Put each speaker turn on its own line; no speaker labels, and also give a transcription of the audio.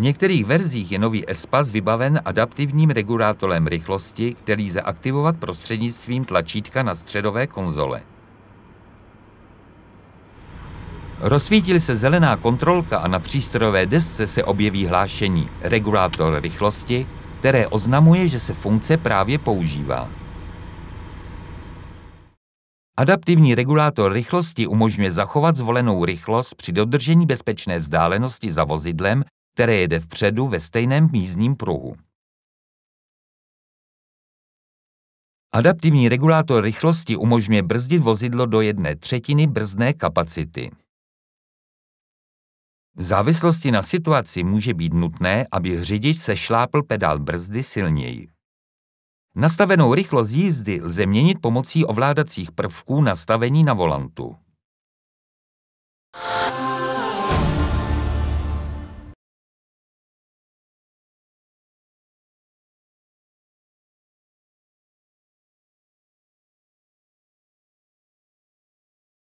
V některých verzích je nový ESPAS vybaven adaptivním regulátorem rychlosti, který lze aktivovat prostřednictvím tlačítka na středové konzole. Rozsvítil se zelená kontrolka a na přístrojové desce se objeví hlášení regulátor rychlosti, které oznamuje, že se funkce právě používá. Adaptivní regulátor rychlosti umožňuje zachovat zvolenou rychlost při dodržení bezpečné vzdálenosti za vozidlem které jede vpředu ve stejném mízním pruhu. Adaptivní regulátor rychlosti umožňuje brzdit vozidlo do jedné třetiny brzdné kapacity. V závislosti na situaci může být nutné, aby řidič se šlápl pedál brzdy silněji. Nastavenou rychlost jízdy lze měnit pomocí ovládacích prvků nastavení na volantu.